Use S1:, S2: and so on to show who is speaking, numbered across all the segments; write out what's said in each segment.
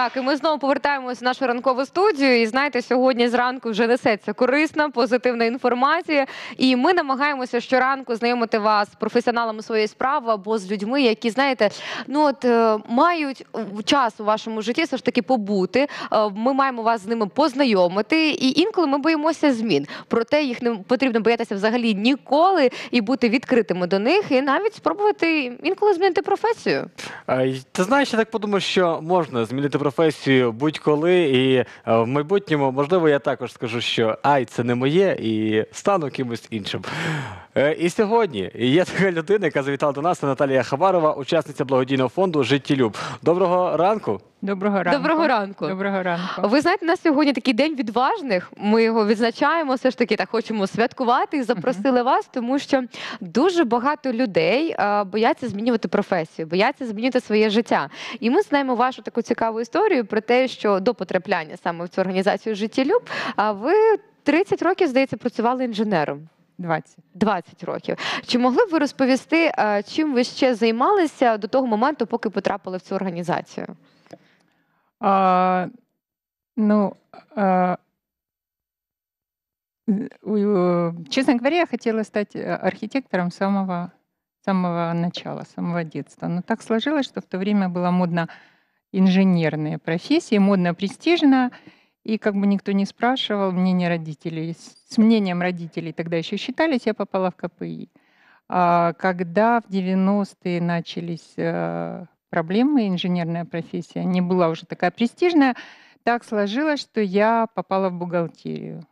S1: Так, і ми знову повертаємось в нашу ранкову студію. І знаєте, сьогодні зранку вже несеться корисна, позитивна інформація. І ми намагаємося щоранку знайомити вас з професіоналами своєї справи або з людьми, які знаєте, ну от е, мають час у вашому житті все ж таки побути. Е, ми маємо вас з ними познайомити. І інколи ми боїмося змін. Проте їх не потрібно боятися взагалі ніколи і бути відкритими до них, і навіть спробувати інколи змінити професію.
S2: Е, ти знаєш, я так подумав, що можна змінити професію. професію будь-коли, і в майбутньому, можливо, я також скажу, що ай, це не моє, і стану кимось іншим. Е, і сьогодні є така людина, яка завітала до нас, це Наталія Хабарова, учасниця благодійного фонду Життєлюб. Доброго ранку.
S3: Доброго ранку. Доброго ранку. Доброго ранку. Ви
S1: знаєте, у нас сьогодні такий день відважних. Ми його відзначаємо. Все ж таки, так хочемо святкувати і запросили вас, тому що дуже багато людей а, е, бояться змінювати професію, бояться змінювати своє життя. І ми знаємо вашу таку цікаву історію про те, що до потрапляння саме в цю організацію Життєлюб, а ви 30 років здається працювали інженером. 20. 20 років. Чи могли б ви розповісти, е, чим ви ще займалися до того моменту, поки потрапили в цю організацію?
S3: А, Ну, а, честно говоря, я хотіла стати е, архітектором с самого, самого начала, с самого детства. Но ну, так сложилось, що в то время было модно інженерна професія, модно престижна. И как бы никто не спрашивал мнение родителей. С мнением родителей тогда еще считались, я попала в КПИ. А когда в 90-е начались э, проблемы, инженерная профессия не была уже такая престижная, так сложилось, что я попала в бухгалтерию.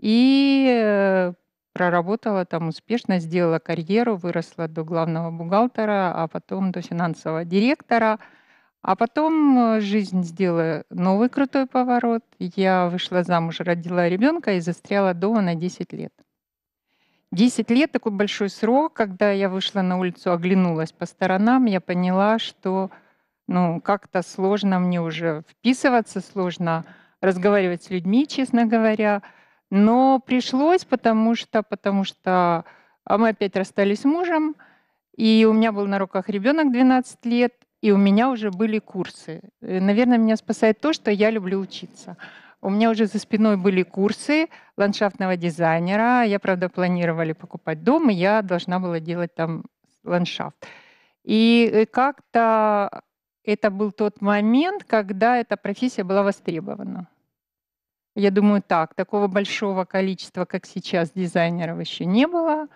S3: И э, проработала там успешно, сделала карьеру, выросла до главного бухгалтера, а потом до финансового директора – а потом э, жизнь сделала новый крутой поворот. Я вышла замуж, родила ребенка и застряла дома на 10 лет. 10 лет такой большой срок, когда я вышла на улицу, оглянулась по сторонам, я поняла, что ну, как-то сложно мне уже вписываться, сложно разговаривать с людьми, честно говоря. Но пришлось, потому что, потому что а мы опять расстались с мужем, и у меня был на руках ребенок 12 лет, и у меня уже были курсы. Э, наверное, меня спасает то, что я люблю учиться. У меня уже за спиной были курсы ландшафтного дизайнера. Я, правда, планировали покупать дом, и я должна была делать там ландшафт. И э, как-то это был тот момент, когда эта профессия была востребована. Я думаю, так, такого большого количества, как сейчас, дизайнеров еще не было.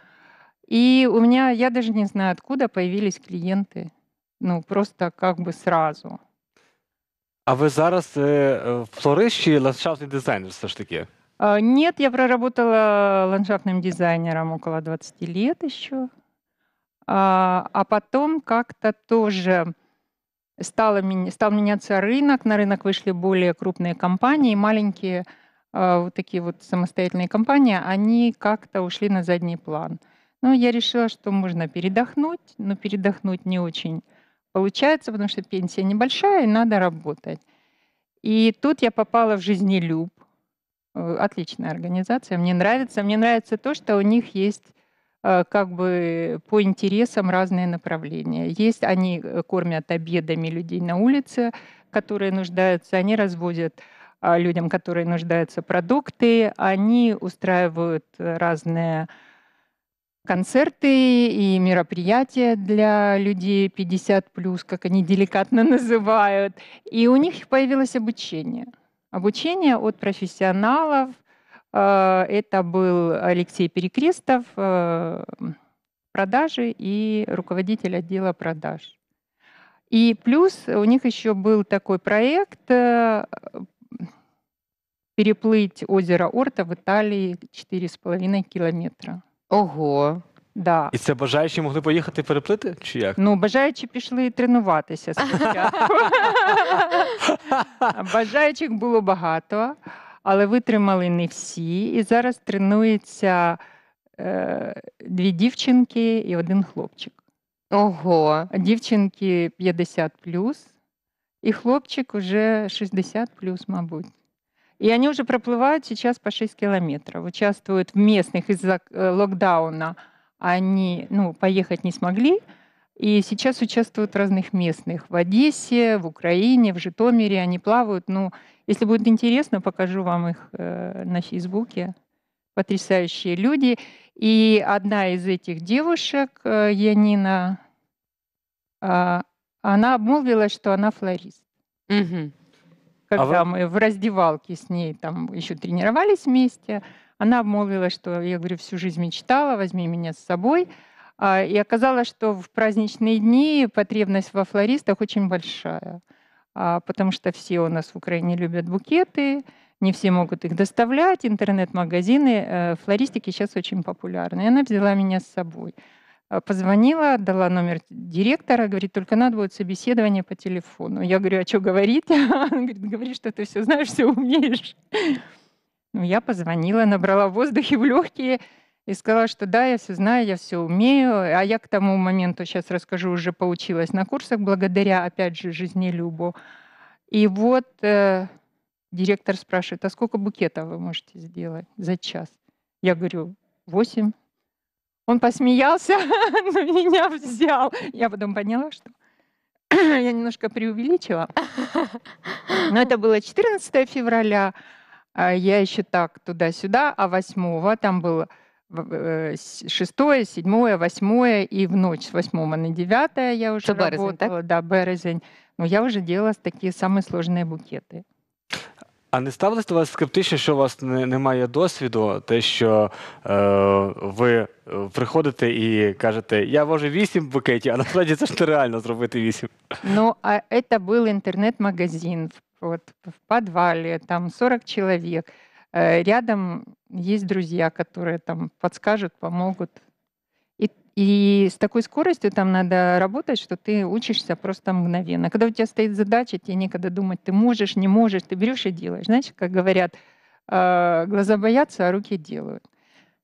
S3: И у меня, я даже не знаю, откуда появились клиенты ну просто как бы сразу.
S2: А вы зараз э, э флорист или ландшафтный дизайнер все ж таки?
S3: Э, нет, я проработала ландшафтным дизайнером около 20 лет еще. А, а потом как-то тоже стало, стал меняться рынок. На рынок вышли более крупные компании, маленькие э, вот такие вот самостоятельные компании, они как-то ушли на задний план. Но я решила, что можно передохнуть, но передохнуть не очень получается, потому что пенсия небольшая, и надо работать. И тут я попала в «Жизнелюб». Э, отличная организация, мне нравится. Мне нравится то, что у них есть э, как бы по интересам разные направления. Есть они э, кормят обедами людей на улице, которые нуждаются, они разводят а, людям, которые нуждаются продукты, они устраивают разные концерты и мероприятия для людей 50 плюс, как они деликатно называют. И у них появилось обучение. Обучение от профессионалов. Э, это был Алексей Перекрестов, э, продажи и руководитель отдела продаж. И плюс у них еще был такой проект э, переплыть озеро Орта в Италии 4,5 километра. Ого, да.
S2: І це бажаючі могли поїхати переплити? Чи як?
S3: Ну, бажаючі пішли тренуватися спочатку. Бажаючих було багато, але витримали не всі. І зараз тренуються е, дві дівчинки і один хлопчик. Ого. Дівчинки 50 плюс, і хлопчик уже 60 плюс, мабуть. И они уже проплывают сейчас по 6 километров, участвуют в местных из-за э, локдауна. Они ну, поехать не смогли, и сейчас участвуют в разных местных. В Одессе, в Украине, в Житомире они плавают. Ну, если будет интересно, покажу вам их э, на Фейсбуке. Потрясающие люди. И одна из этих девушек, э, Янина, э, она обмолвилась, что она флорист. Угу. А когда а вы... мы в раздевалке с ней там еще тренировались вместе, она обмолвилась, что я говорю, всю жизнь мечтала, возьми меня с собой. А, и оказалось, что в праздничные дни потребность во флористах очень большая, а, потому что все у нас в Украине любят букеты, не все могут их доставлять, интернет-магазины, э, флористики сейчас очень популярны. И она взяла меня с собой. Э, позвонила, дала номер директора, говорит, только надо будет собеседование по телефону. Я говорю, а что говорить? Он говорит, говори, что ты все знаешь, все умеешь. Ну, я позвонила, набрала воздухе в легкие и сказала, что да, я все знаю, я все умею. А я к тому моменту, сейчас расскажу, уже поучилась на курсах благодаря, опять же, жизнелюбу. И вот э, директор спрашивает, а сколько букетов вы можете сделать за час? Я говорю, восемь. Он посмеялся, но меня взял. Я потом поняла, что я немножко преувеличила. Но это было 14 февраля. А я еще так туда-сюда, а 8 там было 6, 7, 8 и в ночь с 8 на 9 я уже Что работала. Березень, так? Да, березень. Но я уже делала такие самые сложные букеты.
S2: А не ставилось до вас скептично, що у вас не, немає досвіду, те, що е, ви приходите і кажете, я вожу вісім букетів, а насправді це ж нереально зробити вісім.
S3: Ну, а це був інтернет магазин вот, в підвалі, там 40 чоловік. Э, рядом є друзі, которые там підскажуть, допоможуть. И с такой скоростью там надо работать, что ты учишься просто мгновенно. Когда у тебя стоит задача, тебе некогда думать, ты можешь, не можешь, ты берешь и делаешь. Знаешь, как говорят, а, глаза боятся, а руки делают.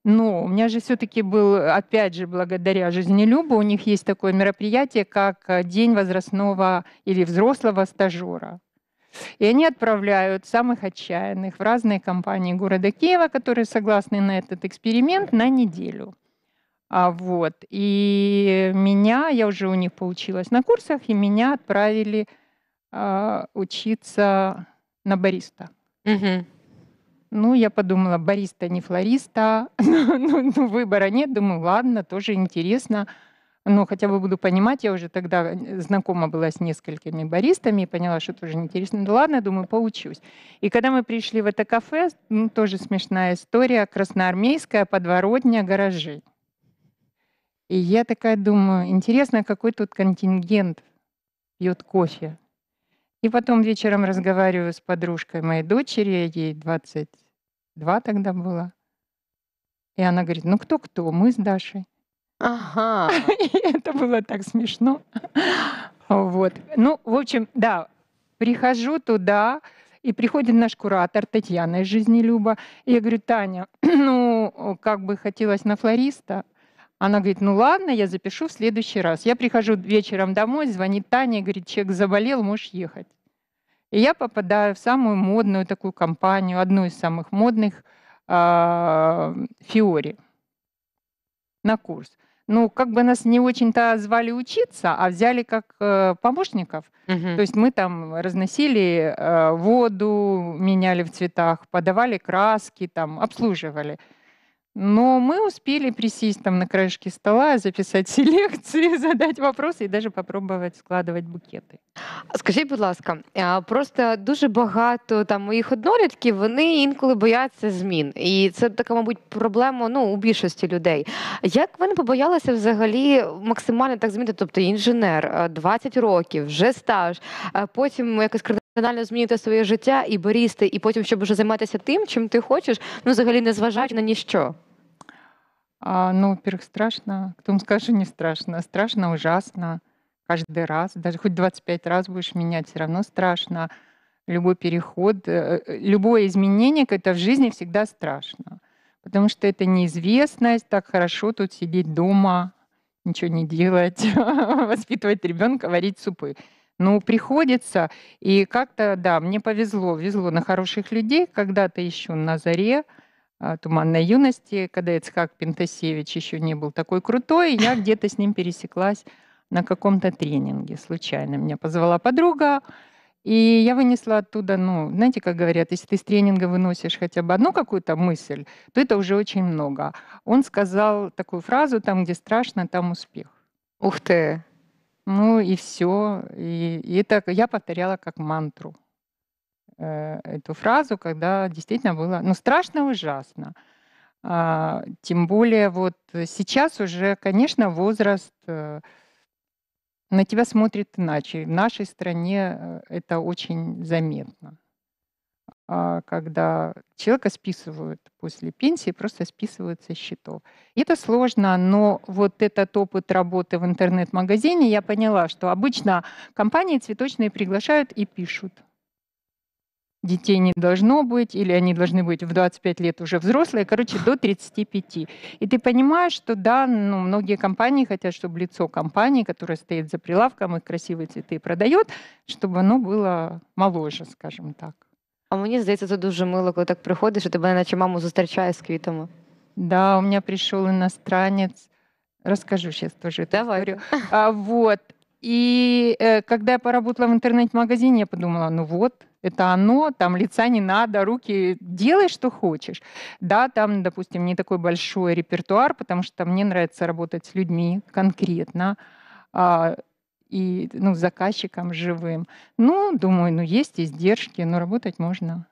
S3: Но у меня же все-таки был, опять же, благодаря жизнелюбу, у них есть такое мероприятие, как э, День возрастного или взрослого стажера. И они отправляют самых отчаянных в разные компании города Киева, которые согласны на этот эксперимент, на неделю. А вот. И меня, я уже у них получилась на курсах, и меня отправили э, учиться на бариста. Угу. Ну, я подумала, бариста не флориста, ну, ну, ну, выбора нет, думаю, ладно, тоже интересно. Но хотя бы буду понимать, я уже тогда э, знакома была с несколькими баристами и поняла, что тоже интересно. Да ну, ладно, думаю, поучусь. И когда мы пришли в это кафе, ну, тоже смешная история, красноармейская подворотня гаражей. И я такая думаю, интересно, какой тут контингент пьет кофе. И потом вечером разговариваю с подружкой моей дочери, ей 22 тогда было. И она говорит, ну кто-кто, мы с Дашей. Ага. И это было так смешно. Вот. Ну, в общем, да, прихожу туда, и приходит наш куратор Татьяна из жизни Люба. И я говорю, Таня, ну, как бы хотелось на флориста, она говорит, ну ладно, я запишу в следующий раз. Я прихожу вечером домой, звонит Таня говорит, человек заболел, можешь ехать. И я попадаю в самую модную такую компанию, одну из самых модных, а, Фиори, на курс. Ну, как бы нас не очень-то звали учиться, а взяли как э, помощников. Угу. То есть мы там разносили э, воду, меняли в цветах, подавали краски, там обслуживали. Но мы успели присесть там на краешке стола, записать селекции, задать вопроси і даже попробовать складувати букети. Скажіть, будь ласка,
S1: просто дуже багато там моїх однолітків вони інколи бояться змін, і це така, мабуть, проблема ну у більшості людей. Як ви не побоялися взагалі максимально так змінити? Тобто інженер 20 років, вже стаж, потім якось кардинально змінити своє життя і барісти, і потім, щоб вже займатися тим, чим ти хочеш, ну взагалі не зважаючи
S3: на ніщо. А, ну, во-первых, страшно. Кто скажет, не страшно. Страшно ужасно. Каждый раз, даже хоть 25 раз будешь менять, все равно страшно. Любой переход, э, э, любое изменение это в жизни всегда страшно. Потому что это неизвестность, так хорошо тут сидеть дома, ничего не делать, воспитывать ребенка, варить супы. Ну, приходится. И как-то, да, мне повезло. Везло на хороших людей. Когда-то еще на заре а, туманной юности, когда Ицхак Пентасевич еще не был такой крутой, я где-то с ним пересеклась на каком-то тренинге случайно. Меня позвала подруга, и я вынесла оттуда, ну, знаете, как говорят, если ты с тренинга выносишь хотя бы одну какую-то мысль, то это уже очень много. Он сказал такую фразу, там, где страшно, там успех. Ух ты! Ну и все. И, и это я повторяла как мантру э, эту фразу, когда действительно было, ну, страшно ужасно. А, тем более вот сейчас уже, конечно, возраст э, на тебя смотрит иначе. В нашей стране э, это очень заметно. А, когда человека списывают после пенсии, просто списывают со счетов. Это сложно, но вот этот опыт работы в интернет-магазине, я поняла, что обычно компании цветочные приглашают и пишут. Детей не должно быть, или они должны быть в 25 лет уже взрослые, короче, до 35. И ты понимаешь, что да, ну, многие компании хотят, чтобы лицо компании, которая стоит за прилавком и красивые цветы продает, чтобы оно было моложе, скажем так.
S1: А мені здається, це дуже мило, коли так приходиш, і тебе наче маму зустрічає з квітами.
S3: Да, у меня пришел иностранец. Расскажу сейчас тоже эту Давай. А, вот. И э, когда я поработала в интернет-магазине, я подумала, ну вот, это оно, там лица не надо, руки, делай, что хочешь. Да, там, допустим, не такой большой репертуар, потому что мне нравится работать с людьми конкретно. А, и ну, заказчикам живым. Ну, думаю, ну есть издержки, но работать можно.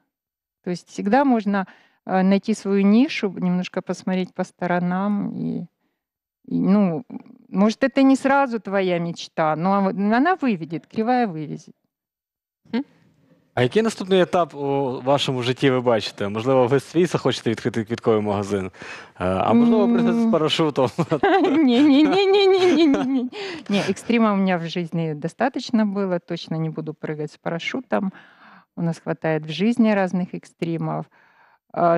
S3: То есть всегда можно э, найти свою нишу, немножко посмотреть по сторонам и, и ну, может, это не сразу твоя мечта, но она выведет, кривая вывезет.
S2: А який наступний етап у вашому житті ви бачите? Можливо, ви свій захочете відкрити квітковий магазин, а можливо, М. прийти з парашутом.
S3: Не-не-не-не-не-не-не. Не, экстрима у меня в жизни достаточно было. Точно не буду прыгать с парашютом. У нас хватает в жизни разных экстримов.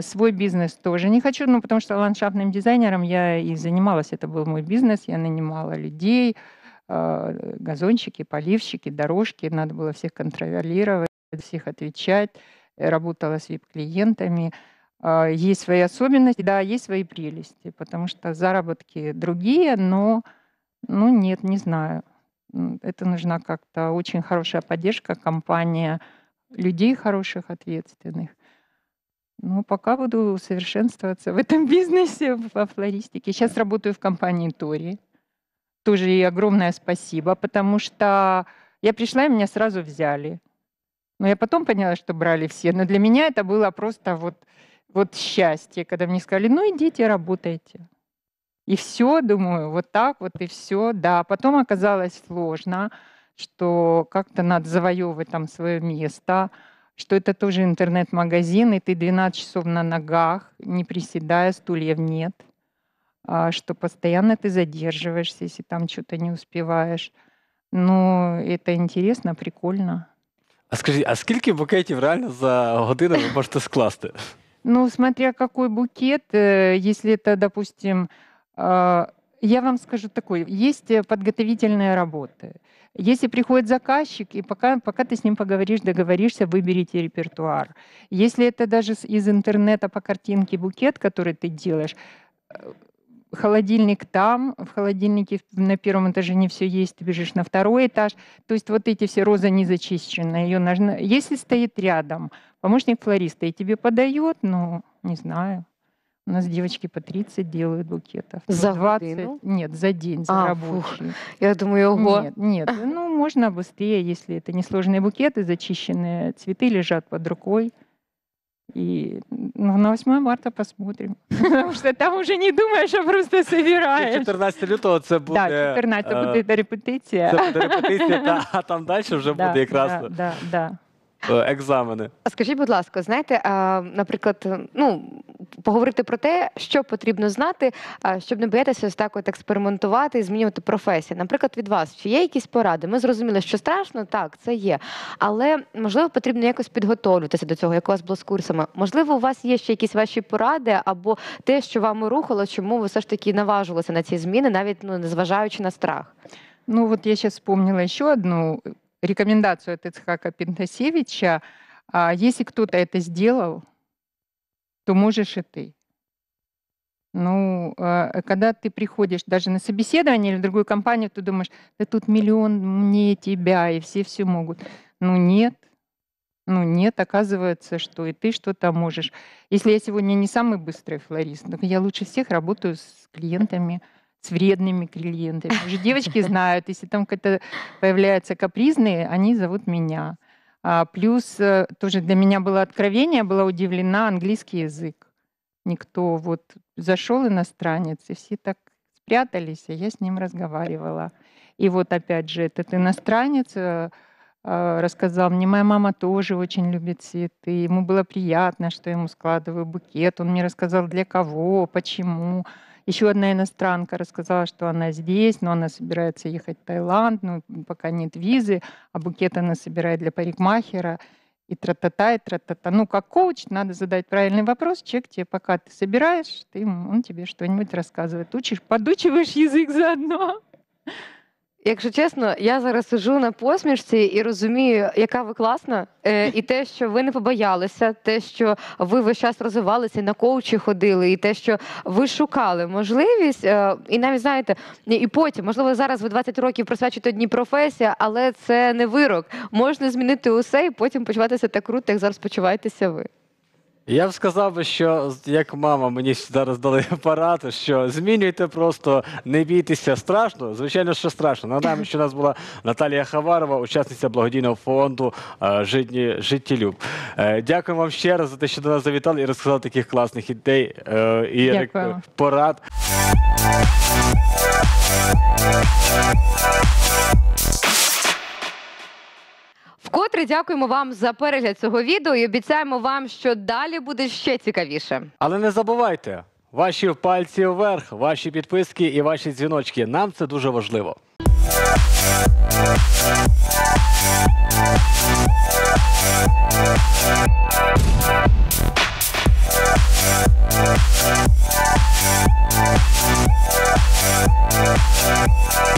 S3: Свой бизнес тоже не хочу, ну, потому что ландшафтным дизайнером я и занималась. Это был мой бизнес. Я нанимала людей, а, газонщики, поливщики, дорожки. Надо было всех контролировать всех отвечать, э, работала с вип-клиентами. А, есть свои особенности, да, есть свои прелести, потому что заработки другие, но, ну, нет, не знаю. Это нужна как-то очень хорошая поддержка, компания людей хороших, ответственных. Ну, пока буду совершенствоваться в этом бизнесе, во флористике. Сейчас работаю в компании Тори. Тоже и огромное спасибо, потому что я пришла, и меня сразу взяли. Но я потом поняла, что брали все. Но для меня это было просто вот, вот счастье, когда мне сказали, ну идите, работайте. И все, думаю, вот так вот и все. Да, потом оказалось сложно, что как-то надо завоевывать там свое место, что это тоже интернет-магазин, и ты 12 часов на ногах, не приседая, стульев нет, а, что постоянно ты задерживаешься, если там что-то не успеваешь. Но это интересно, прикольно.
S2: А скажіть, а скільки букетів реально за годину вы можете скласти?
S3: Ну, смотря какой букет, э, если это, допустим, а, я вам скажу такое, есть э, подготовительные работы. Если приходит заказчик, и пока, пока ты с ним поговоришь, договоришься, выберите репертуар. Если это даже из интернета по картинке букет, который ты делаешь, э, холодильник там, в холодильнике на первом этаже не все есть, ты бежишь на второй этаж. То есть вот эти все розы не зачищена. Ее нужно... Если стоит рядом помощник флориста и тебе подает, ну, не знаю, у нас девочки по 30 делают букетов. За 20? Годину? Нет, за день, за а, рабочий. Фух. Я думаю, ого. Нет, нет, ну можно быстрее, если это несложные букеты, зачищенные цветы лежат под рукой. И ну, на 8 марта посмотрим. Потому что там уже не думаешь, а просто собираєш.
S2: 14 лютого це буде. Да, 14 э, буде
S3: репетиція. Це буде репетиція,
S2: а там далі вже буде якраз. Е, екзамени.
S1: А скажіть, будь ласка, знаєте, наприклад, ну поговорити про те, що потрібно знати, щоб не боятися ось так от експериментувати і змінювати професію. Наприклад, від вас чи є якісь поради? Ми зрозуміли, що страшно, так це є, але можливо потрібно якось підготовлюватися до цього, як у вас було з курсами. Можливо, у вас є ще якісь ваші поради або те, що вам рухало, чому ви все ж таки наважилися на ці зміни, навіть ну незважаючи на страх.
S3: Ну от я ще вспомнила ще одну рекомендацию от Ицхака Пентасевича, а, если кто-то это сделал, то можешь и ты. Ну, а, когда ты приходишь даже на собеседование или в другую компанию, ты думаешь, да тут миллион мне тебя, и все все могут. Ну нет, ну нет, оказывается, что и ты что-то можешь. Если я сегодня не самый быстрый флорист, но я лучше всех работаю с клиентами, с вредными клиентами. Уже девочки знают, если там какие-то появляются капризные, они зовут меня. А, плюс э, тоже для меня было откровение, была удивлена английский язык. Никто вот зашел иностранец, и все так спрятались, а я с ним разговаривала. И вот опять же этот иностранец э, э, рассказал мне, моя мама тоже очень любит цветы, ему было приятно, что я ему складываю букет, он мне рассказал, для кого, почему. Еще одна иностранка рассказала, что она здесь, но она собирается ехать в Таиланд, но ну, пока нет визы, а букет она собирает для парикмахера и тра-та-та, и тра-та-та. Ну, как коуч, надо задать правильный вопрос. Человек тебе, пока ты собираешь, ты, он тебе что-нибудь рассказывает. Учишь, подучиваешь язык заодно.
S1: Якщо чесно, я зараз сижу на посмішці і розумію, яка ви класна, е, і те, що ви не побоялися, те, що ви весь час розвивалися, на коучі ходили, і те, що ви шукали можливість, е, і навіть знаєте, і потім, можливо, зараз ви 20 років присвячуєте одній професії, але це не вирок. Можна змінити усе і потім почуватися так круто, як зараз почуваєтеся ви.
S2: Я б сказав би, що як мама мені зараз дали апарату, що змінюйте просто, не бійтеся страшно. Звичайно, що страшно. Нагадаємо, що у нас була Наталія Хаварова, учасниця благодійного фонду е, «Житні, Життєлюб. Е, дякую вам ще раз за те, що до нас завітали і розказали таких класних ідей е, і Дякую. порад.
S1: Вкотре дякуємо вам за перегляд цього відео і обіцяємо вам, що далі буде ще цікавіше.
S2: Але не забувайте ваші пальці вверх, ваші підписки і ваші дзвіночки. Нам це дуже важливо. We'll be right back.